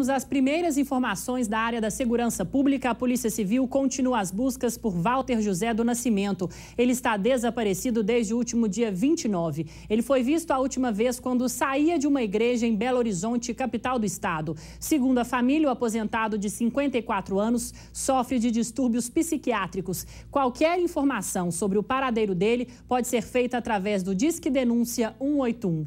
Vamos às primeiras informações da área da segurança pública. A Polícia Civil continua as buscas por Walter José do Nascimento. Ele está desaparecido desde o último dia 29. Ele foi visto a última vez quando saía de uma igreja em Belo Horizonte, capital do estado. Segundo a família, o aposentado de 54 anos sofre de distúrbios psiquiátricos. Qualquer informação sobre o paradeiro dele pode ser feita através do Disque Denúncia 181.